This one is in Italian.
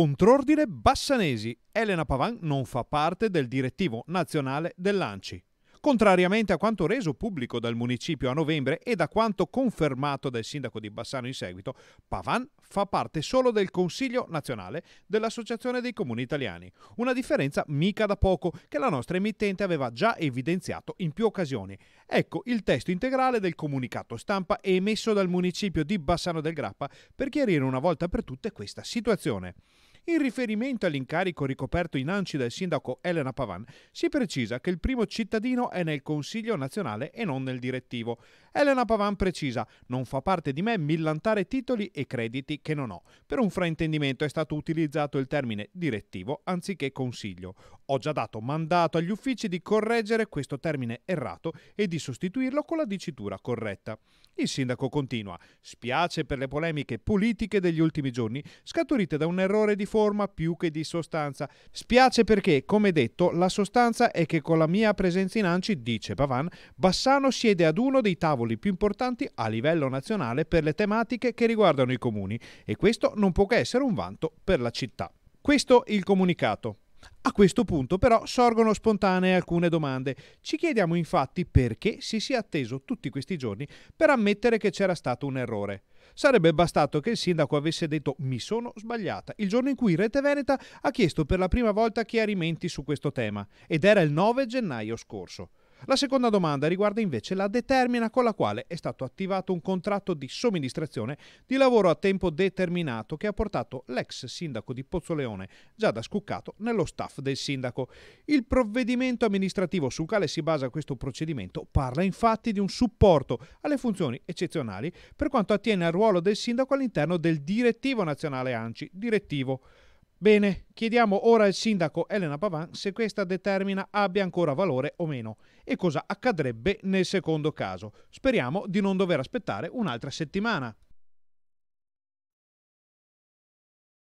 Contrordine Bassanesi. Elena Pavan non fa parte del direttivo nazionale dell'ANCI. Contrariamente a quanto reso pubblico dal municipio a novembre e da quanto confermato dal sindaco di Bassano in seguito, Pavan fa parte solo del Consiglio nazionale dell'Associazione dei Comuni Italiani, una differenza mica da poco che la nostra emittente aveva già evidenziato in più occasioni. Ecco il testo integrale del comunicato stampa emesso dal municipio di Bassano del Grappa per chiarire una volta per tutte questa situazione. In riferimento all'incarico ricoperto in Anci dal sindaco Elena Pavan, si precisa che il primo cittadino è nel Consiglio nazionale e non nel direttivo. Elena Pavan precisa: Non fa parte di me millantare titoli e crediti che non ho. Per un fraintendimento è stato utilizzato il termine direttivo anziché consiglio. Ho già dato mandato agli uffici di correggere questo termine errato e di sostituirlo con la dicitura corretta. Il sindaco continua. Spiace per le polemiche politiche degli ultimi giorni, scaturite da un errore di forma più che di sostanza. Spiace perché, come detto, la sostanza è che con la mia presenza in ANCI, dice Pavan, Bassano siede ad uno dei tavoli più importanti a livello nazionale per le tematiche che riguardano i comuni e questo non può che essere un vanto per la città. Questo il comunicato. A questo punto però sorgono spontanee alcune domande. Ci chiediamo infatti perché si sia atteso tutti questi giorni per ammettere che c'era stato un errore. Sarebbe bastato che il sindaco avesse detto mi sono sbagliata il giorno in cui Rete Veneta ha chiesto per la prima volta chiarimenti su questo tema ed era il 9 gennaio scorso. La seconda domanda riguarda invece la determina con la quale è stato attivato un contratto di somministrazione di lavoro a tempo determinato che ha portato l'ex sindaco di Pozzoleone, già da Scuccato, nello staff del sindaco. Il provvedimento amministrativo sul quale si basa questo procedimento parla infatti di un supporto alle funzioni eccezionali per quanto attiene al ruolo del sindaco all'interno del direttivo nazionale ANCI, direttivo Bene, chiediamo ora al sindaco Elena Pavan se questa determina abbia ancora valore o meno e cosa accadrebbe nel secondo caso. Speriamo di non dover aspettare un'altra settimana.